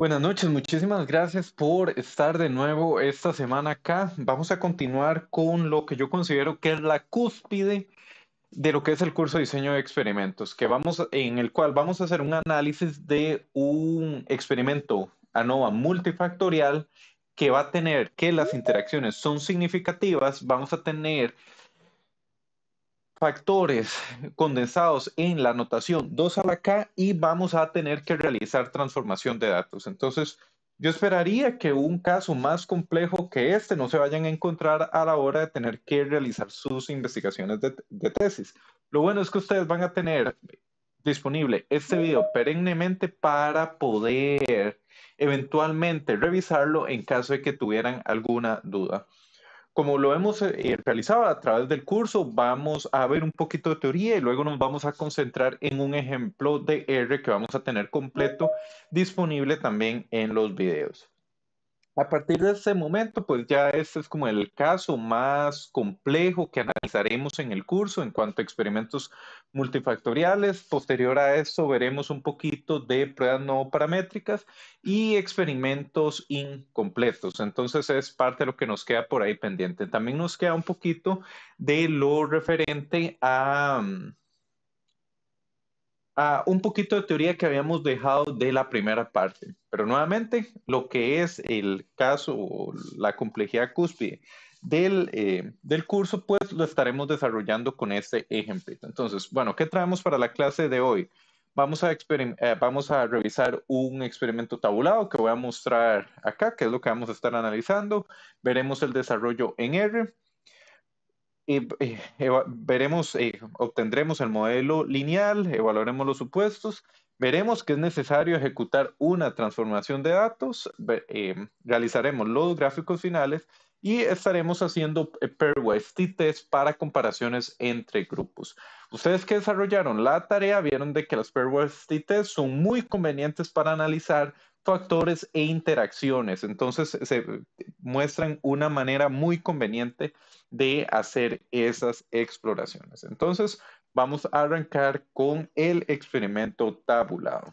Buenas noches, muchísimas gracias por estar de nuevo esta semana acá. Vamos a continuar con lo que yo considero que es la cúspide de lo que es el curso de diseño de experimentos, que vamos, en el cual vamos a hacer un análisis de un experimento ANOVA multifactorial que va a tener que las interacciones son significativas, vamos a tener factores condensados en la notación 2 a la K y vamos a tener que realizar transformación de datos. Entonces, yo esperaría que un caso más complejo que este no se vayan a encontrar a la hora de tener que realizar sus investigaciones de, tesis. Lo bueno es que ustedes van a tener disponible este video perennemente para poder eventualmente revisarlo en caso de que tuvieran alguna duda como lo hemos eh, realizado a través del curso, vamos a ver un poquito de teoría y luego nos vamos a concentrar en un ejemplo de R que vamos a tener completo disponible también en los videos. A partir de ese momento, pues ya este es como el caso más complejo que analizaremos en el curso en cuanto a experimentos multifactoriales. Posterior a eso, veremos un poquito de pruebas no paramétricas y experimentos incompletos. Entonces, es parte de lo que nos queda por ahí pendiente. También nos queda un poquito de lo referente a... Mm, Ah, un poquito de teoría que habíamos dejado de la primera parte. Pero nuevamente, lo que es el caso o la complejidad cúspide del, eh, curso, pues lo estaremos desarrollando con este ejemplo. Entonces, bueno, ¿qué traemos para la clase de hoy? Vamos a, eh, vamos a revisar un experimento tabulado que voy a mostrar acá, que es lo que vamos a estar analizando. Veremos el desarrollo en R eh, veremos, obtendremos el modelo lineal, evaluaremos los supuestos, veremos que es necesario ejecutar una transformación de datos, eh, realizaremos los gráficos finales y estaremos haciendo eh, pairwise t-test para comparaciones entre grupos. Ustedes que desarrollaron la tarea vieron de que las pairwise t-test son muy convenientes para analizar factores e interacciones. Entonces se muestran una manera muy conveniente de hacer esas exploraciones. Entonces vamos a arrancar con el experimento tabulado.